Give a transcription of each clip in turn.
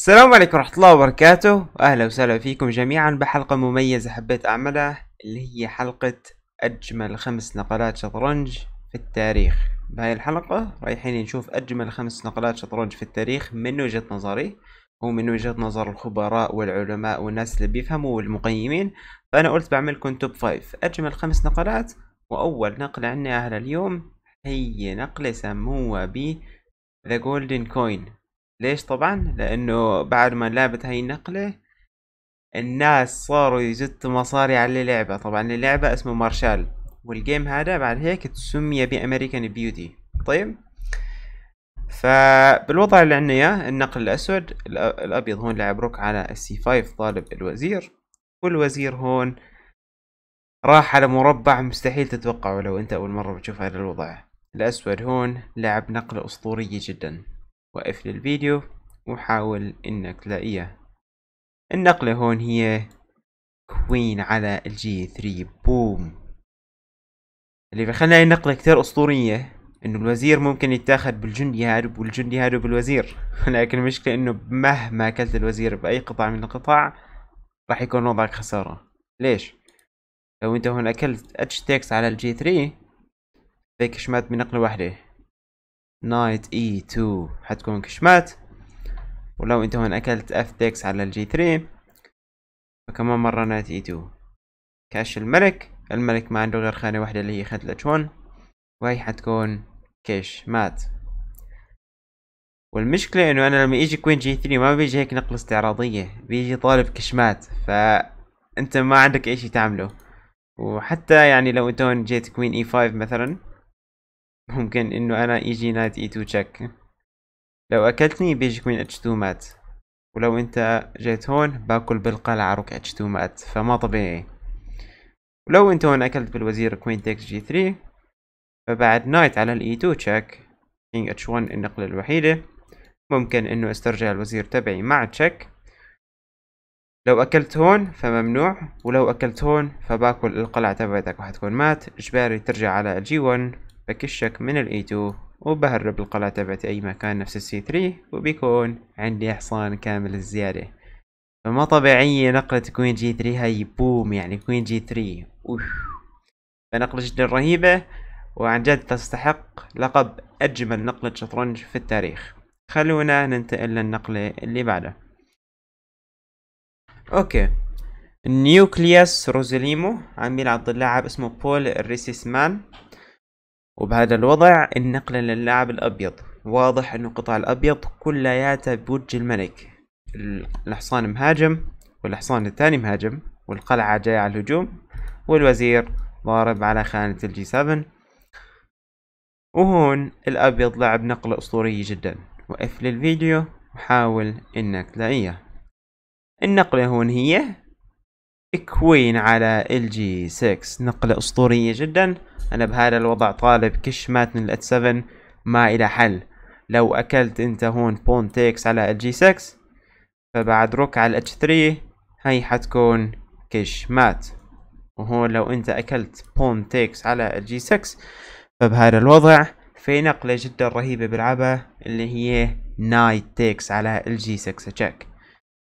السلام عليكم ورحمة الله وبركاته أهلا وسهلا فيكم جميعا بحلقة مميزة حبيت أعملها اللي هي حلقة أجمل خمس نقلات شطرنج في التاريخ بهاي الحلقة رايحين نشوف أجمل خمس نقلات شطرنج في التاريخ من وجهة نظري ومن وجهة نظر الخبراء والعلماء والناس اللي بيفهموا والمقيمين فأنا قلت بعملكم توب فايف أجمل خمس نقلات وأول نقلة عندنا أهل اليوم هي نقلة سموها ب The Golden Coin ليش طبعا لانه بعد ما لعبت هاي النقلة الناس صاروا يزتوا مصاري على اللعبة طبعا اللعبة اسمه مارشال والجيم هذا بعد هيك تسمي بامريكان بيوتي طيب فبالوضع اللي عندنا اياه النقل الاسود الابيض هون لعب روك على السي 5 طالب الوزير والوزير هون راح على مربع مستحيل تتوقعه لو انت اول مرة بتشوف هذا الوضع الاسود هون لعب نقلة اسطورية جدا وقف الفيديو وحاول انك تلاقيها النقلة هون هي كوين على الجي 3 بوم اللي بخلنا هاي النقلة كتير اسطورية انه الوزير ممكن يتاخد بالجندي هارب والجندي هارب بالوزير لكن المشكلة انه مهما اكلت الوزير باي قطاع من القطاع راح يكون وضعك خسارة ليش؟ لو انت هون اكلت اتش تيكس على الجي 3 فيك شمات بنقلة واحدة نايت اي 2 حتكون كشمات ولو انت هون اكلت اف ديكس على الجي 3 فكمان مرة نايت اي 2 كاش الملك الملك ما عنده غير خانة واحدة اللي هي خانة الاتش 1 وهي حتكون كيش مات والمشكلة انه انا لما يجي كوين جي 3 ما بيجي هيك نقل استعراضية بيجي طالب كشمات فانت ما عندك اي شي تعمله وحتى يعني لو انت هون جيت كوين اي 5 مثلا ممكن انه انا يجي اي تو تشيك لو اكلتني بيجيك من اتش تو مات ولو انت جيت هون باكل بالقلعة روك اتش تو مات فما طبيعي ولو انت هون اكلت بالوزير كوين تكس جي 3 فبعد نايت على الاي تو تشيك كينج اتش 1 النقلة الوحيدة ممكن انه استرجع الوزير تبعي مع تشيك لو اكلت هون فممنوع ولو اكلت هون فباكل القلعة تبعتك وحتكون مات اجباري ترجع على الجي 1 بكشك من الاي 2 وبهرب القلعة تبعت اي مكان نفس السي 3 وبيكون عندي حصان كامل الزيادة فما طبيعية نقلة كوين جي 3 هاي بوم يعني كوين جي 3 اوف فنقلة جدا رهيبة وعن جد تستحق لقب أجمل نقلة شطرنج في التاريخ خلونا ننتقل للنقلة اللي بعدها اوكي نيوكلياس روزليمو عم يلعب ضد لاعب اسمه بول ريسيسمان وبهذا الوضع النقلة للاعب الأبيض واضح أنه قطع الأبيض كلياته بوج الملك الحصان مهاجم والحصان الثاني مهاجم والقلعة جاية على الهجوم والوزير ضارب على خانة الجي 7 وهون الأبيض لعب نقلة أسطورية جدا وقفل الفيديو وحاول إنك تلاقيها النقلة هون هي كوين على ال جي 6 نقلة اسطورية جدا انا بهذا الوضع طالب كش مات من الات 7 ما الى حل لو اكلت انت هون بون تيكس على ال جي 6 فبعد روك على الاتش 3 هي حتكون كش مات وهون لو انت اكلت بون تيكس على ال جي 6 فبهذا الوضع في نقلة جدا رهيبة بلعبها اللي هي نايت تيكس على ال جي 6 تشيك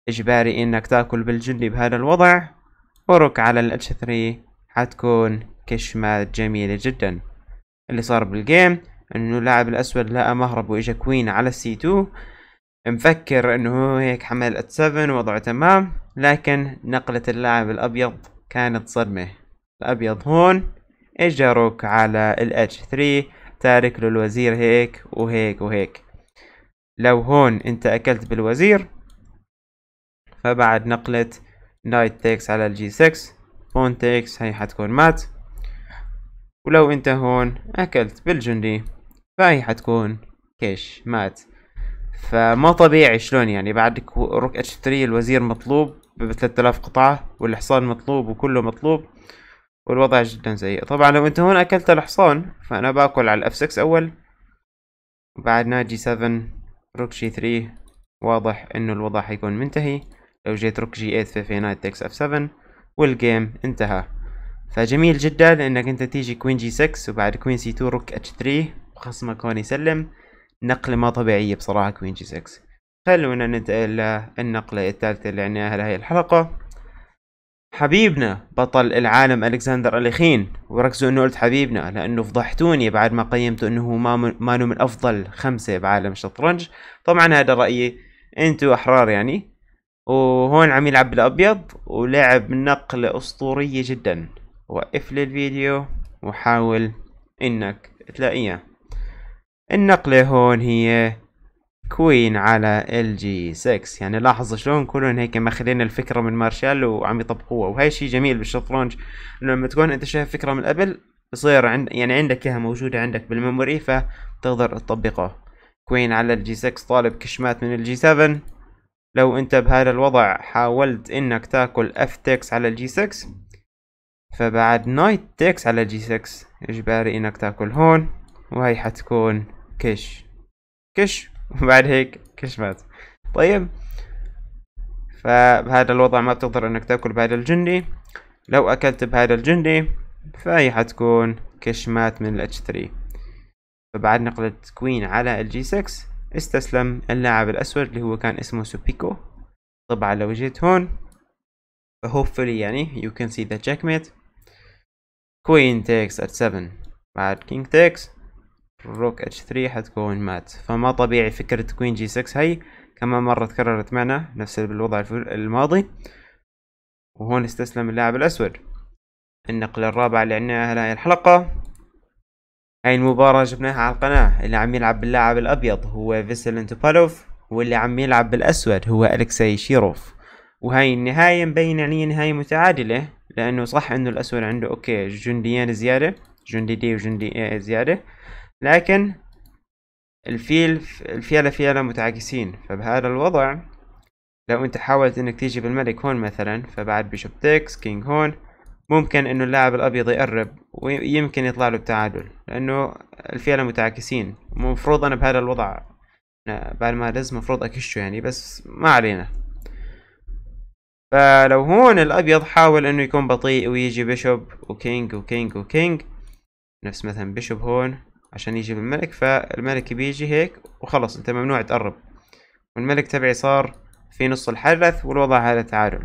اجباري انك تاكل بالجندي بهذا الوضع فورك على ال H3 حتكون كشمات جميلة جدا اللي صار بالجيم انه اللاعب الاسود لقى مهرب واجا كوين على السي 2 مفكر انه هو هيك حمل ات 7 وضعه تمام لكن نقلة اللاعب الابيض كانت صدمة الابيض هون اجا روك على ال h 3 تارك له الوزير هيك وهيك وهيك لو هون انت اكلت بالوزير فبعد نقلة نايت تيكس على الجي 6 بون تيكس هاي حتكون مات ولو انت هون اكلت بالجندي فهي حتكون كيش مات فما طبيعي شلون يعني بعد روك اتش 3 الوزير مطلوب ب 3000 قطعة والحصان مطلوب وكله مطلوب والوضع جدا سيء طبعا لو انت هون اكلت الحصان فانا باكل على الاف 6 اول بعد ناجي 7 روك جي 3 واضح انه الوضع حيكون منتهي لو جيت روك جي 8 في نايت تكس اف 7 والجيم انتهى فجميل جدا لانك انت تيجي كوين جي 6 وبعد كوين سي 2 روك اتش 3 وخصمك هون يسلم نقلة ما طبيعية بصراحة كوين جي 6 خلونا ننتقل للنقلة الثالثة اللي عناها لهي الحلقة حبيبنا بطل العالم الكسندر اليخين وركزوا انه قلت حبيبنا لانه فضحتوني بعد ما قيمته انه هو ما مانو من افضل خمسة بعالم الشطرنج طبعا هذا رأيي انتوا احرار يعني وهون عم يلعب بالابيض ولعب نقلة اسطورية جدا وقف لي الفيديو وحاول انك تلاقيها النقلة هون هي كوين على ال جي 6 يعني لاحظ شلون كلهم هيك ماخذين الفكره من مارشال وعم يطبقوها وهي شيء جميل بالشطرنج انه لما تكون انت شايف فكره من قبل بصير عند يعني عندك اياها موجوده عندك بالميموري فتقدر تطبقها كوين على الجي 6 طالب كشمات من الجي 7 لو انت بهذا الوضع حاولت انك تاكل اف تكس على الجي 6 فبعد نايت تكس على الجي 6 اجباري انك تاكل هون وهي حتكون كش كش وبعد هيك كش مات طيب فبهذا الوضع ما بتقدر انك تاكل بهذا الجندي لو اكلت بهذا الجندي فهي حتكون كش مات من الاتش 3 فبعد نقلة كوين على الجي 6 استسلم اللاعب الأسود اللي هو كان اسمه سوبيكو طبعا لو جيت هون فهوبفلي يعني you can see the checkmate queen takes at 7 بعد king takes روك اتش 3 حتكون مات فما طبيعي فكرة كوين جي 6 هي كمان مرة تكررت معنا نفس الوضع الماضي وهون استسلم اللاعب الأسود النقلة الرابعة اللي عندنا هلا الحلقة هاي المباراة جبناها على القناة اللي عم يلعب باللاعب الأبيض هو فيسل توبالوف واللي عم يلعب بالأسود هو ألكسي شيروف وهاي النهاية مبين يعني نهاية متعادلة لأنه صح إنه الأسود عنده أوكي جنديين زيادة جندي دي وجندي اي زيادة لكن الفيل الفيلة فيلة متعاكسين فبهذا الوضع لو انت حاولت انك تيجي بالملك هون مثلا فبعد بيشوب تكس كينج هون ممكن انه اللاعب الابيض يقرب ويمكن يطلع له بتعادل لانه الفيلة متعاكسين المفروض انا بهذا الوضع بعد ما دز مفروض اكشه يعني بس ما علينا فلو هون الابيض حاول انه يكون بطيء ويجي بيشوب وكينج وكينج وكينج نفس مثلا بيشوب هون عشان يجي الملك فالملك بيجي هيك وخلص انت ممنوع تقرب والملك تبعي صار في نص الحدث والوضع هذا تعادل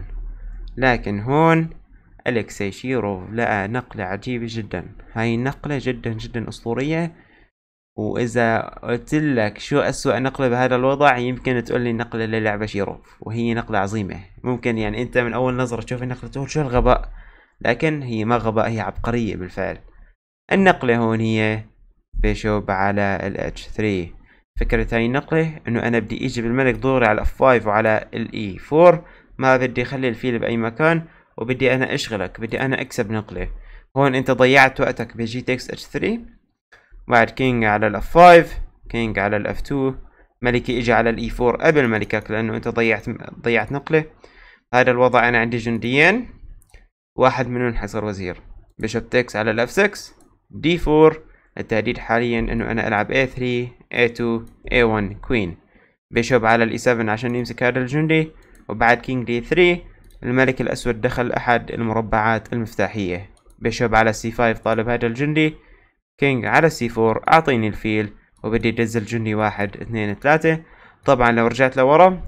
لكن هون أليكسي شيروف لقى نقلة عجيبة جدا هاي نقلة جدا جدا أسطورية وإذا قلت لك شو أسوأ نقلة بهذا الوضع يمكن تقول لي نقلة للعبة شيروف وهي نقلة عظيمة ممكن يعني أنت من أول نظرة تشوف النقلة تقول شو الغباء لكن هي ما غباء هي عبقرية بالفعل النقلة هون هي بيشوب على ال H3 فكرة هاي النقلة انه انا بدي اجي بالملك دوري على F5 وعلى ال E4 ما بدي اخلي الفيل باي مكان وبدي انا اشغلك بدي انا اكسب نقله هون انت ضيعت وقتك بجي تكس اتش 3 بعد كينج على الاف 5 كينج على الاف 2 ملكي اجى على الاي 4 e قبل ملكك لانه انت ضيعت ضيعت نقله هذا الوضع انا عندي جنديين واحد منهم حصر وزير بيشوب تكس على الاف 6 دي 4 التهديد حاليا انه انا العب a 3 a 2 a 1 كوين بيشوب على الاي 7 e عشان يمسك هذا الجندي وبعد كينج دي 3 الملك الأسود دخل أحد المربعات المفتاحية بيشوب على سي 5 طالب هذا الجندي كينج على سي 4 أعطيني الفيل وبدي دز الجندي واحد اثنين ثلاثة طبعا لو رجعت لورا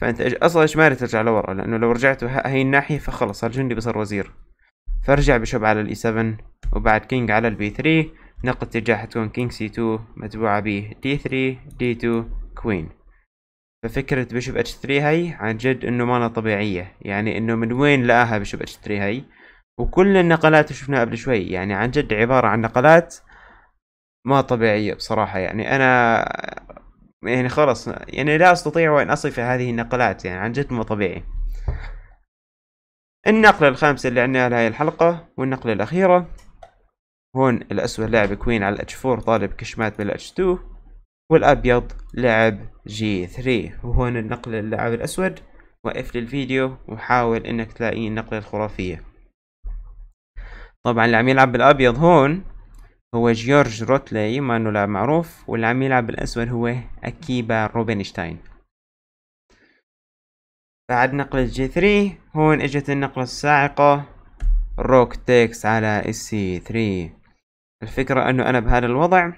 فأنت أصلا ما ترجع لورا لأنه لو رجعت هاي الناحية فخلص هالجندي بصير وزير فرجع بشوب على الاي 7 e وبعد كينج على البي 3 نقطة اتجاه حتكون كينج سي 2 متبوعة ب دي 3 دي 2 كوين ففكرة بشوف اتش 3 هاي عن جد انه مانا طبيعية يعني انه من وين لقاها بشوف اتش 3 هاي وكل النقلات اللي شفناها قبل شوي يعني عن جد عبارة عن نقلات ما طبيعية بصراحة يعني انا يعني خلص يعني لا استطيع ان اصف هذه النقلات يعني عن جد مو طبيعي النقلة الخامسة اللي عنا لهاي الحلقة والنقلة الأخيرة هون الأسود لاعب كوين على الاتش 4 طالب كشمات بالاتش 2 والأبيض لعب جي 3 وهون النقل اللعب الأسود وقف للفيديو وحاول انك تلاقي النقلة الخرافية طبعا اللي عم يلعب بالأبيض هون هو جيورج روتلي ما انه لاعب معروف واللي عم يلعب بالأسود هو أكيبا روبنشتاين بعد نقل الجي 3 هون اجت النقلة الصاعقة روك تيكس على السي 3 الفكرة انه انا بهذا الوضع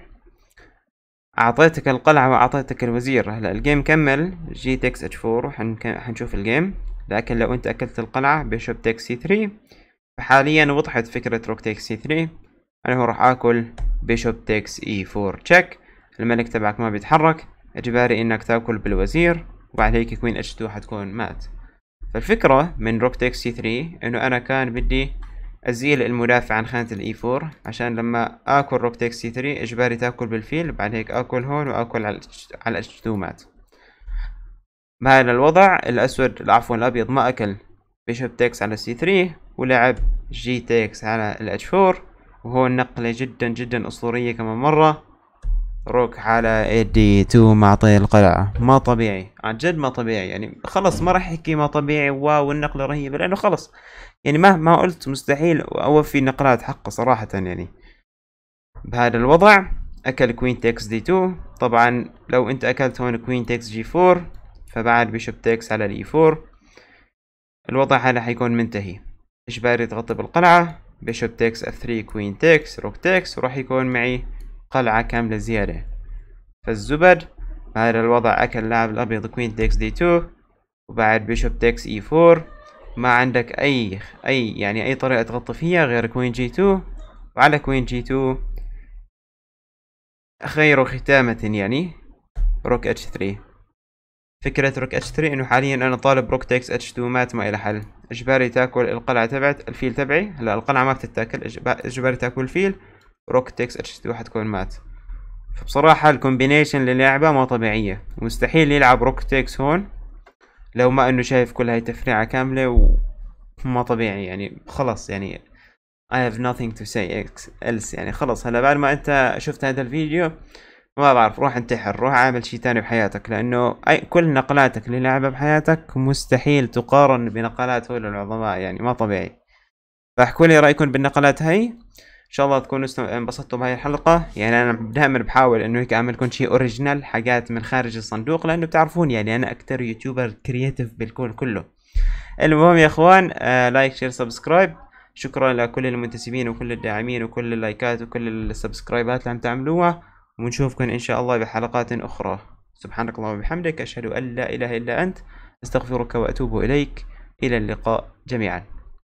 اعطيتك القلعة واعطيتك الوزير هلا الجيم كمل جي تكس اتش 4 حنشوف الجيم لكن لو انت اكلت القلعة بيشوب تكس سي 3 فحاليا وضحت فكرة روك تكس سي 3 انا هو راح اكل بيشوب تكس اي 4 تشيك الملك تبعك ما بيتحرك اجباري انك تاكل بالوزير وبعد هيك كوين اتش 2 حتكون مات فالفكرة من روك تكس سي 3 انه انا كان بدي ازيل المدافع عن خانة الاي 4 عشان لما اكل روك تيك سي 3 اجباري تاكل بالفيل بعد هيك اكل هون واكل على على الجثومات بهذا الوضع الاسود عفوا الابيض ما اكل بيشوب تيكس على سي 3 ولعب جي تيكس على الاتش 4 وهو نقلة جدا جدا اسطورية كمان مرة روك على ايدي تو معطي القلعة ما طبيعي عن جد ما طبيعي يعني خلص ما راح يحكي ما طبيعي واو النقلة رهيبة لأنه خلص يعني ما ما قلت مستحيل أوفي نقلات حقه صراحة يعني بهذا الوضع أكل كوين تكس دي 2 طبعا لو أنت أكلت هون كوين تكس جي 4 فبعد بيشوب تكس على الإي e 4 الوضع هذا حيكون منتهي إجباري تغطي بالقلعة بيشوب تكس اف 3 كوين تكس روك تكس وراح يكون معي قلعة كاملة زيادة فالزبد بهذا الوضع أكل اللاعب الأبيض كوين تكس دي 2 وبعد بيشوب تكس اي 4 ما عندك أي أي يعني أي طريقة تغطي فيها غير كوين جي 2 وعلى كوين جي 2 خير ختامة يعني روك اتش 3 فكرة روك اتش 3 انه حاليا انا طالب روك تكس اتش 2 مات ما إلى حل اجباري تاكل القلعة تبعت الفيل تبعي هلا القلعة ما بتتاكل اجباري تاكل الفيل روك تكس اتش تي واحد مات فبصراحة الكومبينيشن للعبة ما طبيعية مستحيل يلعب روك تكس هون لو ما انه شايف كل هاي التفريعة كاملة وما طبيعي يعني خلص يعني I have nothing to say else يعني خلص هلا بعد ما انت شفت هذا الفيديو ما بعرف روح انتحر روح عامل شي تاني بحياتك لانه أي كل نقلاتك للعبة بحياتك مستحيل تقارن بنقلات هول العظماء يعني ما طبيعي فاحكوا لي رايكم بالنقلات هاي ان شاء الله تكونوا انبسطتوا بهاي الحلقه يعني انا دائما بحاول انه هيك اعمل لكم شيء اوريجينال حاجات من خارج الصندوق لانه بتعرفون يعني انا اكثر يوتيوبر كرييتيف بالكون كله المهم يا اخوان آه لايك شير سبسكرايب شكرا لكل المنتسبين وكل الداعمين وكل اللايكات وكل السبسكرايبات اللي عم تعملوها ونشوفكم ان شاء الله بحلقات اخرى سبحانك اللهم وبحمدك اشهد ان لا اله الا انت استغفرك واتوب اليك الى اللقاء جميعا